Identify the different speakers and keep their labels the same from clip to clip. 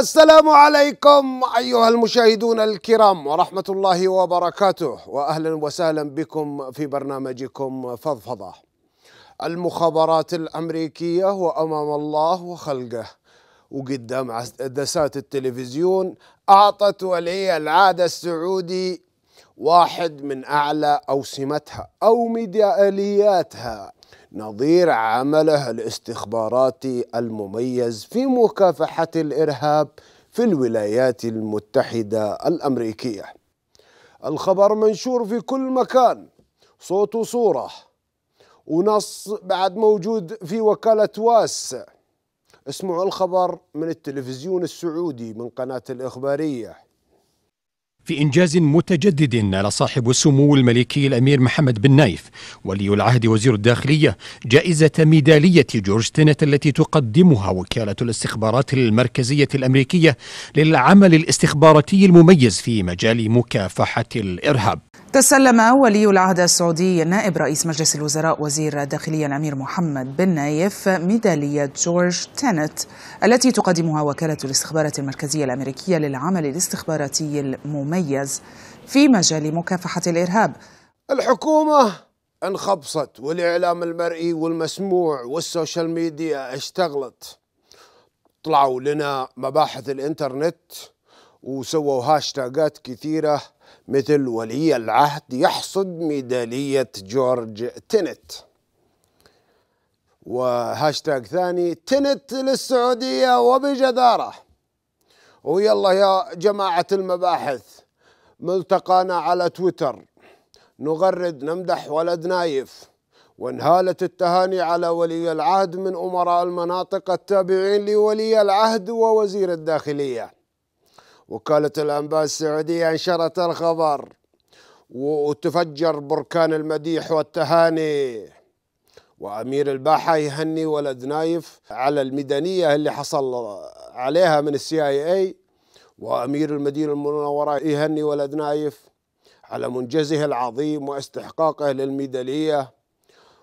Speaker 1: السلام عليكم ايها المشاهدون الكرام ورحمه الله وبركاته واهلا وسهلا بكم في برنامجكم فضفضه. المخابرات الامريكيه وامام الله وخلقه وقدام عدسات التلفزيون اعطت ولي العهد السعودي واحد من اعلى اوسمتها او ميدالياتها نظير عمله الاستخباراتي المميز في مكافحة الإرهاب في الولايات المتحدة الأمريكية الخبر منشور في كل مكان صوت وصورة ونص بعد موجود في وكالة واس اسمعوا الخبر من التلفزيون السعودي من قناة الإخبارية
Speaker 2: في إنجاز متجدد نال صاحب السمو الملكي الأمير محمد بن نايف ولي العهد وزير الداخلية
Speaker 1: جائزة ميدالية جورج تينت التي تقدمها وكالة الاستخبارات المركزية الأمريكية للعمل الاستخباراتي المميز في مجال مكافحة الإرهاب
Speaker 3: تسلم ولي العهد السعودي نائب رئيس مجلس الوزراء وزير الداخلية الأمير محمد بن نايف ميدالية جورج تينت التي تقدمها وكالة الاستخبارات المركزية الأمريكية للعمل الاستخباراتي المميز في مجال مكافحة الإرهاب الحكومة
Speaker 1: انخبصت والإعلام المرئي والمسموع والسوشيال ميديا اشتغلت طلعوا لنا مباحث الإنترنت وسووا هاشتاجات كثيرة مثل ولي العهد يحصد ميدالية جورج تنت وهاشتاج ثاني تنت للسعودية وبجدارة ويلا يا جماعة المباحث ملتقانا على تويتر نغرد نمدح ولد نايف وانهالت التهاني على ولي العهد من أمراء المناطق التابعين لولي العهد ووزير الداخلية وكالة الأنباء السعودية أنشرت الخبر وتفجر بركان المديح والتهاني وأمير الباحة يهني ولد نايف على الميدانية اللي حصل عليها من السي اي اي وأمير المدينة المنورة يهني ولد نايف على منجزه العظيم واستحقاقه للميدالية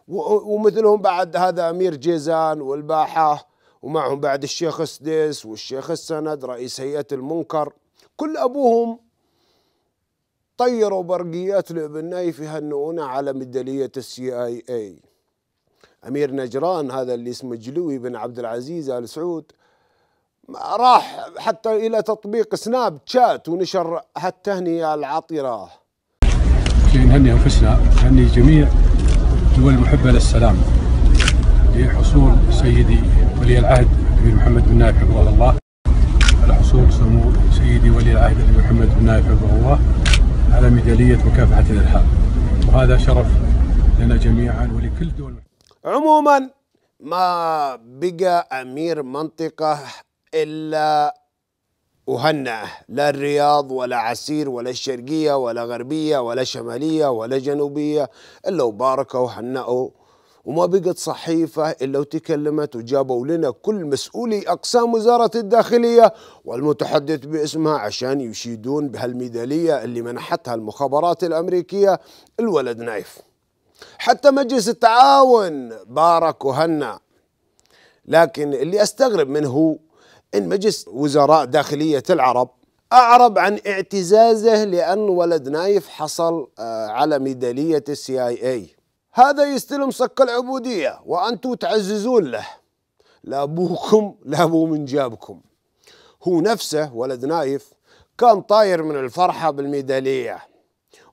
Speaker 1: ومثلهم بعد هذا أمير جيزان والباحة ومعهم بعد الشيخ السديس والشيخ السند رئيس هيئة المنكر كل أبوهم طيروا برقيات لابن نايف يهنئونا على ميدالية السي اي اي أمير نجران هذا اللي اسمه جلوي بن عبد العزيز آل سعود راح حتى إلى تطبيق سناب شات ونشر هالتهنئة العطرة
Speaker 2: نهني أنفسنا نهني جميع الدول المحبة للسلام لحصول سيدي ولي العهد الامير محمد بن نايف حفظه الله على حصول سمو سيدي ولي العهد الامير محمد بن نايف حفظه الله على ميداليه مكافحه الالحاد وهذا شرف لنا جميعا ولكل دول
Speaker 1: عموما ما بقى امير منطقه الا وهنأه لا الرياض ولا عسير ولا الشرقية ولا غربية ولا شمالية ولا جنوبية إلا وباركوا وهنأوا وما بقت صحيفة إلا وتكلمت وجابوا لنا كل مسؤولي أقسام وزارة الداخلية والمتحدث باسمها عشان يشيدون بهالميدالية اللي منحتها المخابرات الأمريكية الولد نايف حتى مجلس التعاون بارك وهنا لكن اللي أستغرب منه إن مجلس وزراء داخلية العرب أعرب عن اعتزازه لأن ولد نايف حصل آه، على ميدالية السي آي اي هذا يستلم صك العبودية وأنتم تعززون له لأبوكم لأبو من جابكم هو نفسه ولد نايف كان طاير من الفرحة بالميدالية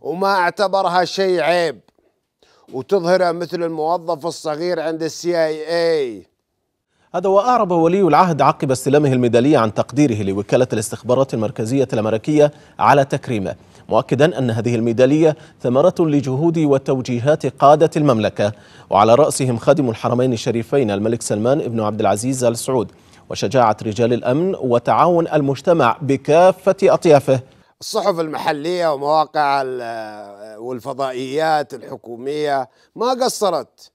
Speaker 1: وما اعتبرها شيء عيب وتظهره مثل الموظف الصغير عند السي اي اي هذا وأعرب ولي العهد عقب استلامه الميدالية عن تقديره لوكالة الاستخبارات المركزية الأمريكية على تكريمه مؤكدا أن هذه الميدالية ثمرة لجهود وتوجيهات قادة المملكة وعلى رأسهم خادم الحرمين الشريفين الملك سلمان بن عبد العزيز آل سعود وشجاعة رجال الأمن وتعاون المجتمع بكافة أطيافه الصحف المحلية ومواقع والفضائيات الحكومية ما قصرت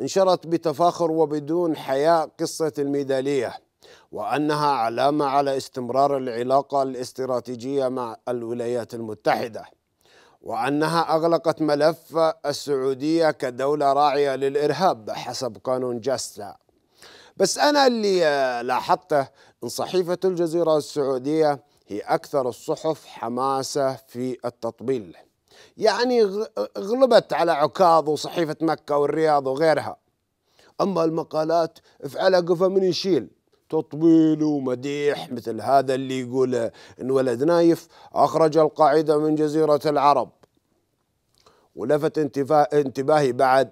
Speaker 1: انشرت بتفاخر وبدون حياء قصة الميدالية وانها علامه على استمرار العلاقه الاستراتيجيه مع الولايات المتحده وانها اغلقت ملف السعوديه كدوله راعيه للارهاب حسب قانون جاستا بس انا اللي لاحظته ان صحيفه الجزيره السعوديه هي اكثر الصحف حماسه في التطبيل يعني غلبت على عكاظ وصحيفه مكه والرياض وغيرها اما المقالات فعلى قفا من يشيل تطويل ومديح مثل هذا اللي يقول إن ولد نايف أخرج القاعدة من جزيرة العرب ولفت انتباهي بعد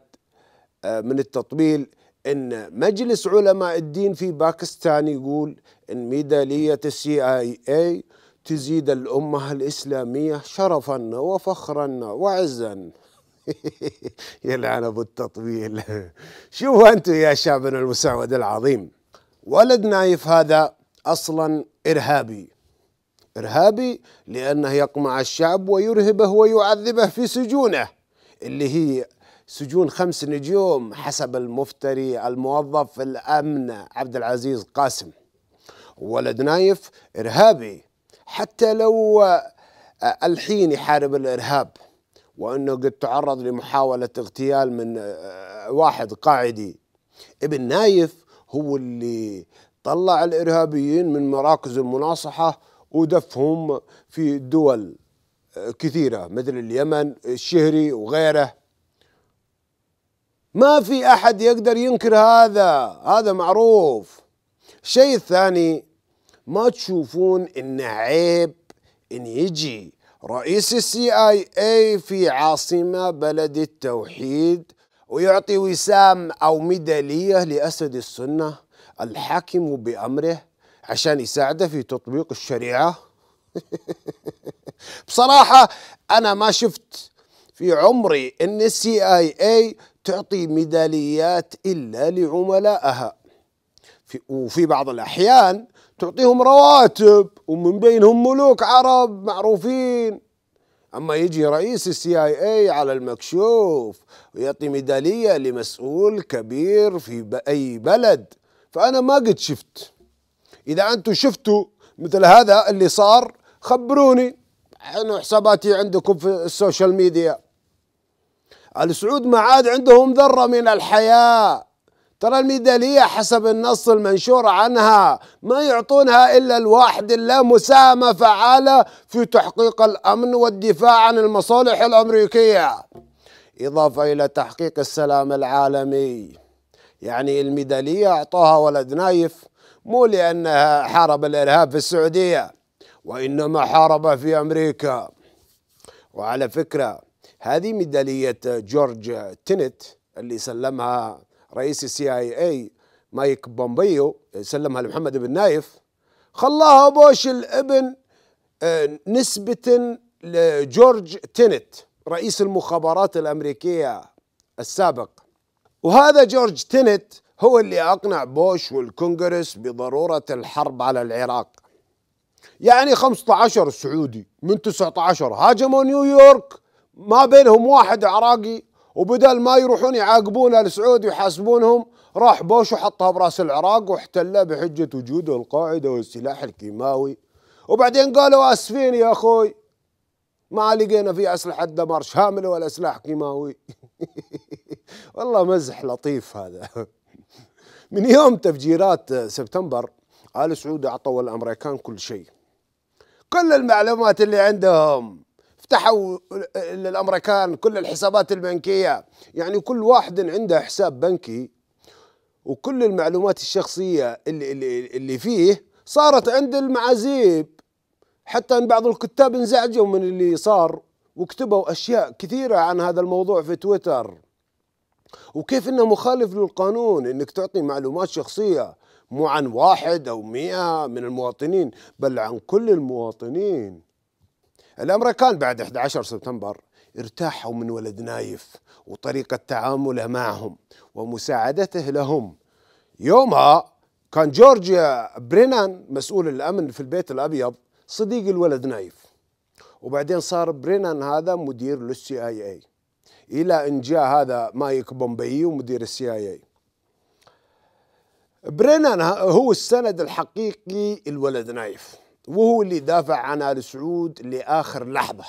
Speaker 1: آه، من التطبيل ان مجلس علماء الدين في باكستان يقول ان ميداليه السي اي اي تزيد الامه الاسلاميه شرفا وفخرا وعزا يلعن ابو التطويل شوفوا انتم يا شعبنا المسعود العظيم ولد نايف هذا اصلا ارهابي ارهابي لانه يقمع الشعب ويرهبه ويعذبه في سجونه اللي هي سجون خمس نجوم حسب المفتري الموظف في الامن عبد العزيز قاسم ولد نايف ارهابي حتى لو الحين يحارب الارهاب وانه قد تعرض لمحاوله اغتيال من واحد قاعدي ابن نايف هو اللي طلع الارهابيين من مراكز المناصحه ودفهم في دول كثيره مثل اليمن الشهري وغيره ما في احد يقدر ينكر هذا هذا معروف الشيء الثاني ما تشوفون انه عيب ان يجي رئيس السي اي اي في عاصمه بلد التوحيد ويعطي وسام أو ميدالية لأسد السنة الحاكم بأمره عشان يساعده في تطبيق الشريعة بصراحة أنا ما شفت في عمري أن السي آي اي تعطي ميداليات إلا لعملائها في وفي بعض الأحيان تعطيهم رواتب ومن بينهم ملوك عرب معروفين اما يجي رئيس السي اي اي على المكشوف ويعطي ميداليه لمسؤول كبير في اي بلد فانا ما قد شفت اذا انتم شفتوا مثل هذا اللي صار خبروني انا حساباتي عندكم في السوشيال ميديا السعود ما عاد عندهم ذره من الحياه ترى الميدالية حسب النص المنشور عنها ما يعطونها إلا الواحد لا مساهمة فعالة في تحقيق الأمن والدفاع عن المصالح الأمريكية إضافة إلى تحقيق السلام العالمي يعني الميدالية أعطاها ولد نايف مو لأنها حارب الإرهاب في السعودية وإنما حارب في أمريكا وعلى فكرة هذه ميدالية جورج تينت اللي سلمها رئيس السي اي اي مايك بومبيو سلمها لمحمد بن نايف خلاها بوش الابن آه، نسبة لجورج تينت رئيس المخابرات الأمريكية السابق وهذا جورج تينت هو اللي أقنع بوش والكونغرس بضرورة الحرب على العراق يعني 15 سعودي من 19 هاجموا نيويورك ما بينهم واحد عراقي وبدل ما يروحون يعاقبون السعود ويحاسبونهم راح بوش وحطها براس العراق واحتلها بحجة وجود القاعدة والسلاح الكيماوي وبعدين قالوا اسفين يا اخوي ما لقينا في اسلحة دمار شاملة ولا سلاح كيماوي والله مزح لطيف هذا من يوم تفجيرات سبتمبر ال سعود اعطوا الامريكان كل شيء كل المعلومات اللي عندهم فتحوا للامريكان كل الحسابات البنكيه يعني كل واحد عنده حساب بنكي وكل المعلومات الشخصيه اللي اللي, اللي فيه صارت عند المعازيب حتى ان بعض الكتاب انزعجوا من اللي صار وكتبوا اشياء كثيره عن هذا الموضوع في تويتر وكيف انه مخالف للقانون انك تعطي معلومات شخصيه مو عن واحد او مئة من المواطنين بل عن كل المواطنين الامريكان بعد 11 سبتمبر ارتاحوا من ولد نايف وطريقه تعامله معهم ومساعدته لهم يومها كان جورجيا برينان مسؤول الامن في البيت الابيض صديق الولد نايف وبعدين صار برينان هذا مدير للسي اي اي الى ان جاء هذا مايك بومبي ومدير السي اي اي برينان هو السند الحقيقي الولد نايف وهو اللي دافع عن ال سعود لاخر لحظه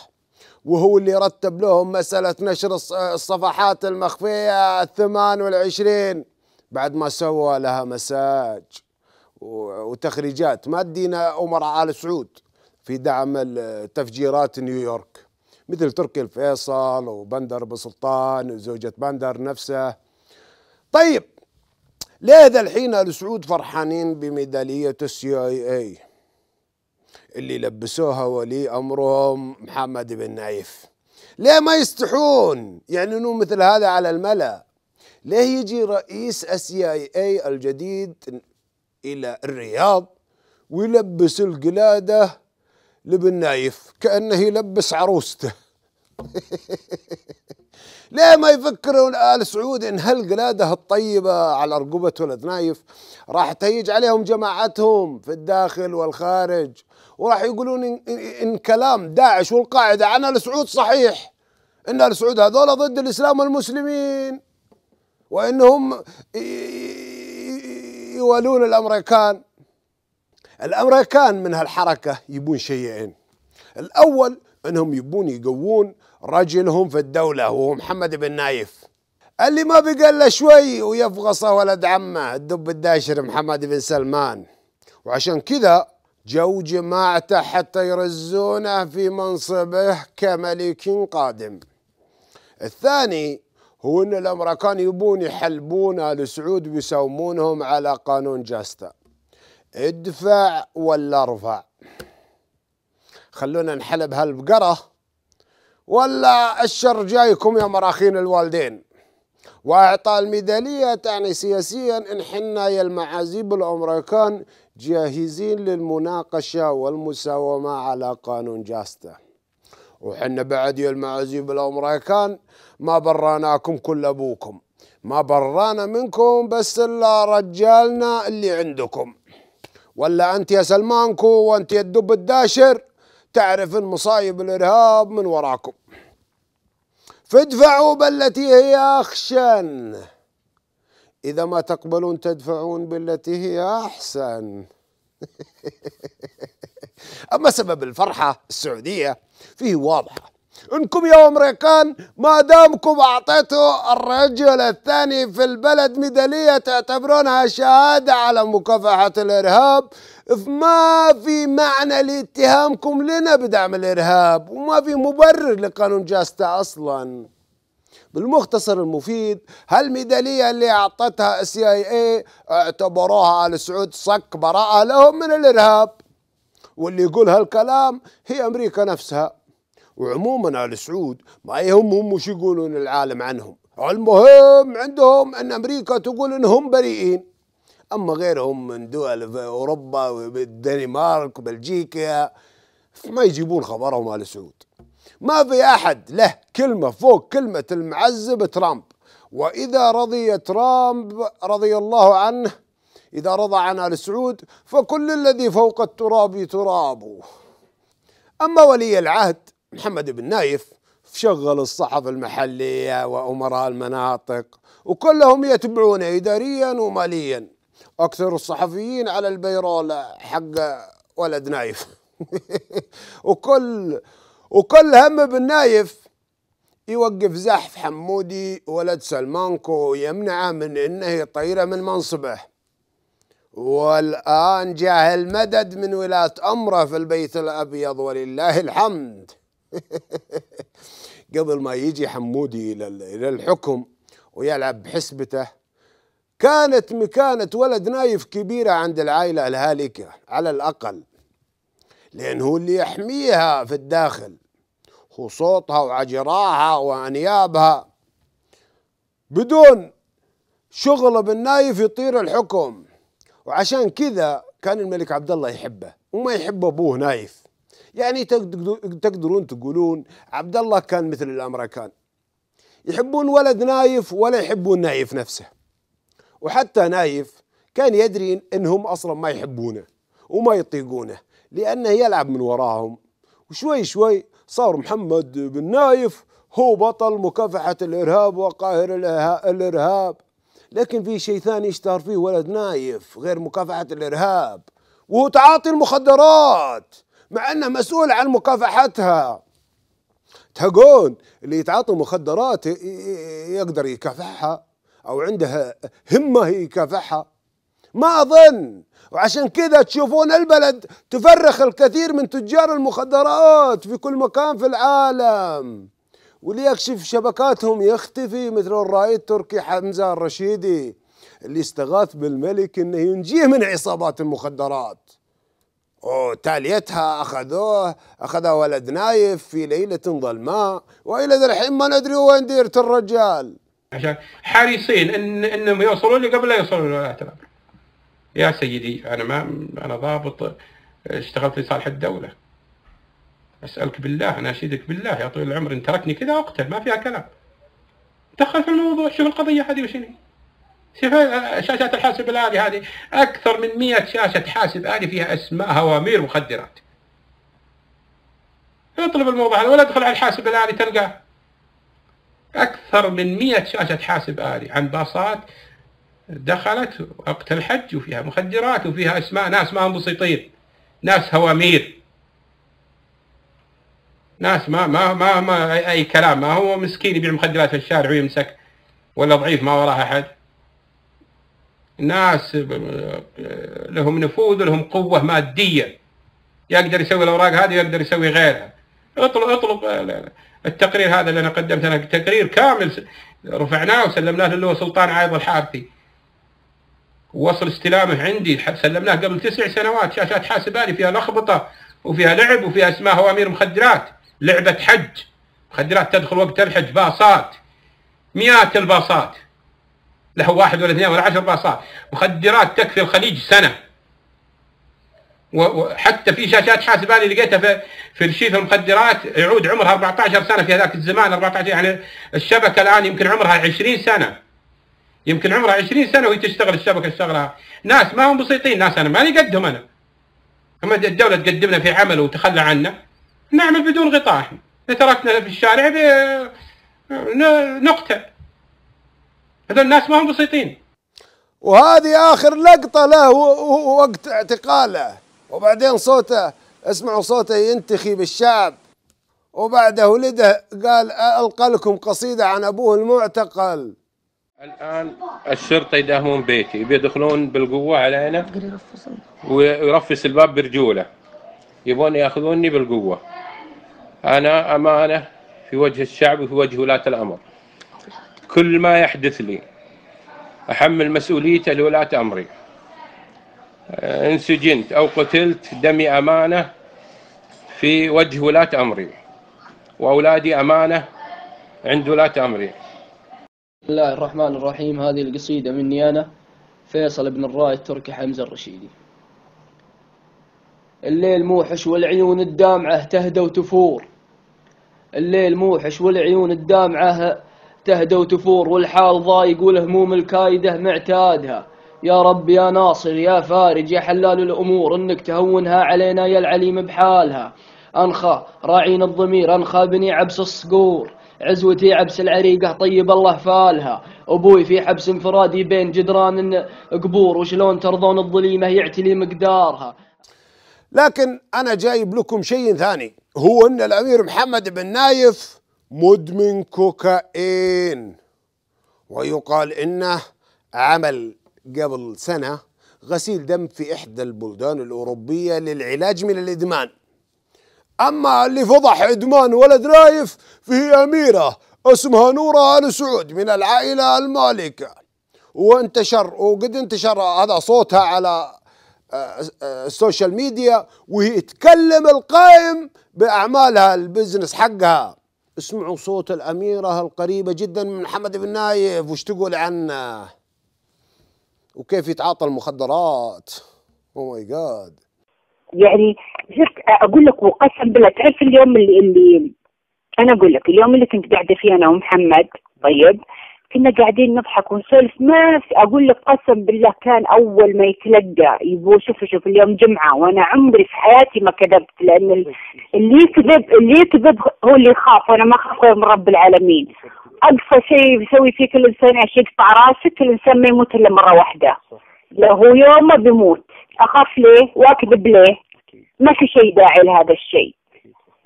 Speaker 1: وهو اللي رتب لهم مساله نشر الصفحات المخفيه الثمان والعشرين بعد ما سوى لها مساج وتخريجات ما ادينا امراء ال سعود في دعم تفجيرات نيويورك مثل تركي الفيصل وبندر بسلطان وزوجة بندر نفسه طيب ليه ذا الحين السعود فرحانين بميدالية السي اي اي اللي لبسوها ولي امرهم محمد بن نايف ليه ما يستحون يعلنون يعني مثل هذا على الملا ليه يجي رئيس السي اي اي الجديد الى الرياض ويلبس القلاده لبن نايف كانه يلبس عروسته ليه ما يفكروا ال سعود إن هالقلادة الطيبة على رقبة نايف راح تهيج عليهم جماعتهم في الداخل والخارج وراح يقولون إن, إن كلام داعش والقاعدة عن آل سعود صحيح إن آل سعود هذول ضد الإسلام والمسلمين وإنهم يوالون الأمريكان الأمريكان من هالحركة يبون شيئين الأول أنهم يبون يقوون رجلهم في الدولة وهو محمد بن نايف اللي ما بقى له شوي ويفغصه ولد عمه الدب الداشر محمد بن سلمان وعشان كذا جو جماعته حتى يرزونه في منصبه كملك قادم الثاني هو ان الامريكان يبون يحلبون ال سعود ويسومونهم على قانون جاستا ادفع ولا ارفع خلونا نحلب هالبقره ولا الشر جايكم يا مراخين الوالدين واعطاء الميداليه تعني سياسيا ان حنا يا المعازيب الامريكان جاهزين للمناقشه والمساومه على قانون جاسته وحنا بعد يا المعازيب الامريكان ما براناكم كل ابوكم ما برانا منكم بس الا رجالنا اللي عندكم ولا انت يا سلمانكو وانت يا الدب الداشر تعرف مصايب الإرهاب من وراكم فادفعوا بالتي هي أخشن إذا ما تقبلون تدفعون بالتي هي أحسن أما سبب الفرحة السعودية فيه واضحة انكم يا امريكان ما دامكم اعطيتوا الرجل الثاني في البلد ميداليه تعتبرونها شهاده على مكافحه الارهاب فما في معنى لاتهامكم لنا بدعم الارهاب وما في مبرر لقانون جاستا اصلا بالمختصر المفيد هالميدالية اللي أعطتها السي اي اعتبروها آل سعود صك براءة لهم من الإرهاب واللي يقول هالكلام هي أمريكا نفسها وعموما على سعود ما يهمهم وش يقولون العالم عنهم المهم عندهم ان امريكا تقول انهم بريئين اما غيرهم من دول في اوروبا والدنمارك وبلجيكا ما يجيبون خبرهم على سعود ما في احد له كلمه فوق كلمه المعذب ترامب واذا رضي ترامب رضي الله عنه اذا رضى عن ال سعود فكل الذي فوق التراب ترابه اما ولي العهد محمد بن نايف شغل الصحف المحلية وأمراء المناطق وكلهم يتبعونه إداريا وماليا أكثر الصحفيين على البيرول حق ولد نايف وكل وكل هم بن نايف يوقف زحف حمودي ولد سلمانكو يمنعه من انه يطيره من منصبه والان جاه المدد من ولاه امره في البيت الابيض ولله الحمد قبل ما يجي حمودي الى الحكم ويلعب بحسبته كانت مكانة ولد نايف كبيرة عند العائلة الهالكة على الأقل لأن هو اللي يحميها في الداخل هو صوتها وعجراها وأنيابها بدون شغل بالنايف يطير الحكم وعشان كذا كان الملك عبد الله يحبه وما يحب أبوه نايف يعني تقدرون تقولون عبد الله كان مثل الامريكان يحبون ولد نايف ولا يحبون نايف نفسه وحتى نايف كان يدري انهم اصلا ما يحبونه وما يطيقونه لانه يلعب من وراهم وشوي شوي صار محمد بن نايف هو بطل مكافحة الإرهاب وقاهر الإرهاب لكن في شيء ثاني اشتهر فيه ولد نايف غير مكافحة الإرهاب وهو تعاطي المخدرات مع أنه مسؤول عن مكافحتها تقول اللي يتعاطي مخدرات يقدر يكافحها أو عندها همة يكافحها ما أظن وعشان كذا تشوفون البلد تفرخ الكثير من تجار المخدرات في كل مكان في العالم واللي يكشف شبكاتهم يختفي مثل الرائد التركي حمزة الرشيدي اللي استغاث بالملك انه ينجيه من عصابات المخدرات وتاليتها أخذوه أخذه ولد نايف في ليلة ظلماء وإلى ذا الحين ما ندري وين ديرة الرجال عشان
Speaker 2: حريصين ان انهم يوصلون لي قبل لا يوصلون ولاية الامر. يا سيدي انا ما انا ضابط اشتغلت لصالح الدولة. اسالك بالله انا اشيدك بالله يا طويل العمر ان تركني كذا اقتل ما فيها كلام. دخل في الموضوع شوف القضية هذه وش هي. شاشات الحاسب الآلي هذه أكثر من 100 شاشة حاسب آلي فيها أسماء هوامير مخدرات اطلب الموضوع هذا ولا ادخل على الحاسب الآلي تلقاه أكثر من 100 شاشة حاسب آلي عن باصات دخلت وقت الحج وفيها مخدرات وفيها أسماء ناس ما هم بسيطين ناس هوامير ناس ما ما ما, ما أي كلام ما هو مسكين يبيع مخدرات في الشارع ويمسك ولا ضعيف ما وراه أحد ناس آه، لهم نفوذ ولهم قوه ماديه يقدر يسوي الاوراق هذه ويقدر يسوي غيرها اطلب اطلب التقرير هذا اللي انا قدمت انا تقرير كامل رفعناه وسلمناه للواء سلطان عايض الحارثي وصل استلامه عندي سلمناه قبل تسع سنوات شاشات حاسبالي فيها لخبطه وفيها لعب وفيها اسماء هوامير مخدرات لعبه حج مخدرات تدخل وقت الحج باصات مئات الباصات له واحد ولا اثنين ولا عشر باصات مخدرات تكفي الخليج سنة وحتى في شاشات حاسبه اللي لقيتها في في رشيف المخدرات يعود عمرها 14 سنه في هذاك الزمان 14 يعني الشبكه الان يمكن عمرها 20 سنه يمكن عمرها 20 سنه وهي تشتغل الشبكه تشتغلها ناس ما هم بسيطين ناس انا ماني قدهم انا اما الدوله تقدمنا في عمل وتخلى عنا نعمل بدون غطاء احنا تركنا في الشارع نقتل هذول الناس ما هم بسيطين
Speaker 1: وهذه آخر لقطة له وقت اعتقاله وبعدين صوته اسمعوا صوته ينتخي بالشعب وبعده ولده قال ألقى لكم قصيدة عن أبوه المعتقل الآن
Speaker 2: الشرطة يداهمون بيتي بيدخلون بالقوة علينا ويرفس الباب برجوله يبون ياخذوني بالقوة أنا أمانة في وجه الشعب وفي وجه ولاة الأمر كل ما يحدث لي أحمل مسؤوليته لولاة أمري آه، إن سجنت أو قتلت دمي أمانة في وجه ولاة أمري وأولادي أمانة عند ولاة أمري بسم
Speaker 3: الله الرحمن الرحيم هذه القصيدة مني أنا
Speaker 1: فيصل بن الراي التركي حمزة الرشيدي الليل موحش والعيون الدامعة تهدى وتفور الليل موحش والعيون الدامعة تهدى وتفور والحال ضايق والهموم الكايدة معتادها يا رب يا ناصر يا فارج يا حلال الأمور إنك تهونها علينا يا العليم بحالها أنخى راعين الضمير أنخى بني عبس الصقور عزوتي عبس العريقة طيب الله فالها أبوي في حبس انفرادي بين جدران قبور وشلون ترضون الظليمة يعتلي مقدارها لكن أنا جايب لكم شيء ثاني هو أن الأمير محمد بن نايف مدمن كوكايين ويقال انه عمل قبل سنه غسيل دم في احدى البلدان الاوروبيه للعلاج من الادمان اما اللي فضح ادمان ولد رايف فهي اميره اسمها نوره ال سعود من العائله المالكه وانتشر وقد انتشر هذا صوتها على آه، آه، السوشيال ميديا وهي تكلم القائم باعمالها البزنس حقها اسمعوا صوت الأميرة القريبة جدا من محمد بن نايف وش تقول عنه
Speaker 3: وكيف يتعاطى المخدرات او ماي جاد يعني جبت اقول لك وقسم بالله تعرف اليوم اللي, اللي انا اقول لك اليوم اللي كنت قاعده فيه انا ومحمد طيب كنا قاعدين نضحك ونسولف ما في اقول لك قسم بالله كان اول ما يتلقى يبو شوف شوف اليوم جمعه وانا عمري في حياتي ما كذبت لان اللي يكذب اللي يكذب هو اللي يخاف وانا ما اخاف غير من رب العالمين اقصى شيء يسوي فيه كل انسان عشان يعني يقطع راسك الانسان ما يموت الا مره واحده لو هو يوم ما بيموت اخاف ليه واكذب ليه ما في شيء داعي لهذا الشيء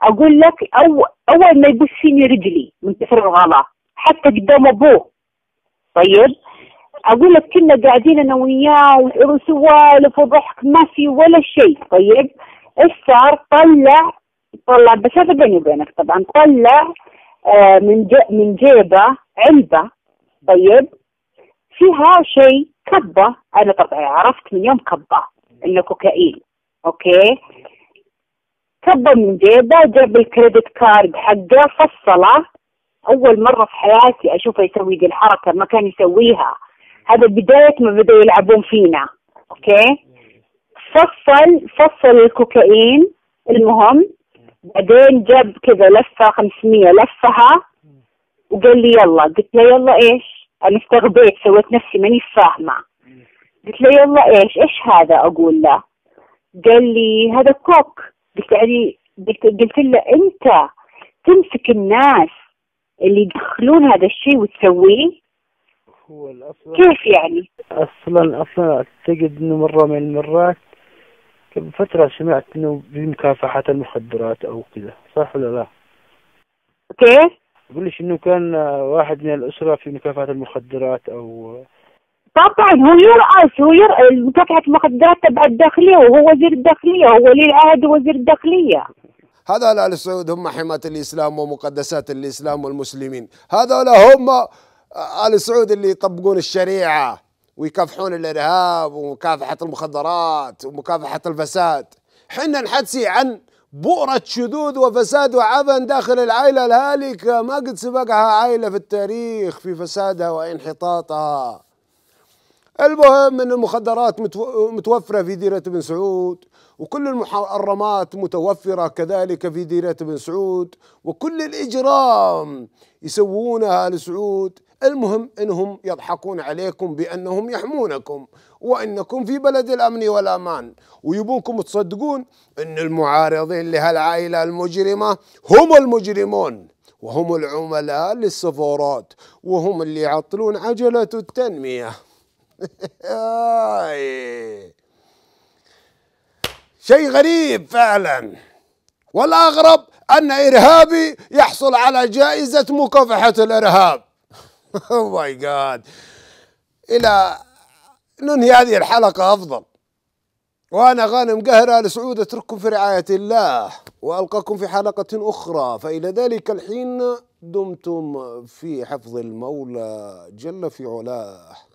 Speaker 3: اقول لك أو اول ما يبص فيني رجلي من كثر الغلا حتى قدام ابوه طيب اقول لك كنا قاعدين انا وياه وسوالف وضحك ما في ولا شيء طيب ايش صار؟ طلع طلع بس هذا بيني وبينك طبعا طلع آه من من جيبه علبه طيب فيها شيء كبه انا طبعا عرفت من يوم كبه انه كوكايين اوكي كبه من جيبه جاب الكريدت كارد حقه فصله اول مره في حياتي اشوفه يسوي دي الحركه ما كان يسويها هذا بدايه ما بداوا يلعبون فينا اوكي فصل فصل الكوكايين المهم بعدين جاب كذا لفه 500 لفها وقال لي يلا قلت له يلا ايش انا استغبيت سويت نفسي ماني فاهمه قلت له يلا ايش ايش هذا اقول له قال لي هذا كوك قلت يعني قلت له انت تمسك الناس اللي يدخلون هذا الشيء وتسويه هو الأصل كيف يعني؟ أصلا أصلا أعتقد إنه مرة من المرات قبل فترة سمعت إنه بمكافحة المخدرات أو كذا صح ولا لا؟ كيف؟ أقولش إنه كان واحد من الأسرة في مكافحة المخدرات أو طبعا هو يرأس هو يرأس مكافحة المخدرات تبع الداخلية وهو وزير الداخلية هو ولي العهد وزير الداخلية
Speaker 1: هذول آل سعود هم حماة الإسلام ومقدسات الإسلام والمسلمين هذول هم آه، آل سعود اللي يطبقون الشريعة ويكافحون الإرهاب ومكافحة المخدرات ومكافحة الفساد حنا نحدثي عن بؤرة شذوذ وفساد وعفن داخل العائلة الهالكة ما قد سبقها عائلة في التاريخ في فسادها وانحطاطها المهم ان المخدرات متوفره في ديره بن سعود وكل المحرمات متوفره كذلك في ديره بن سعود وكل الاجرام يسوونها ال سعود المهم انهم يضحكون عليكم بانهم يحمونكم وانكم في بلد الامن والامان ويبونكم تصدقون ان المعارضين لهالعائله المجرمه هم المجرمون وهم العملاء للسفارات وهم اللي يعطلون عجله التنميه شيء غريب فعلا والأغرب أن إرهابي يحصل على جائزة مكافحة الإرهاب او ماي جاد إلى ننهي هذه الحلقة أفضل وأنا غانم قهرة لسعود أترككم في رعاية الله وألقاكم في حلقة أخرى فإلى ذلك الحين دمتم في حفظ المولى جل في علاه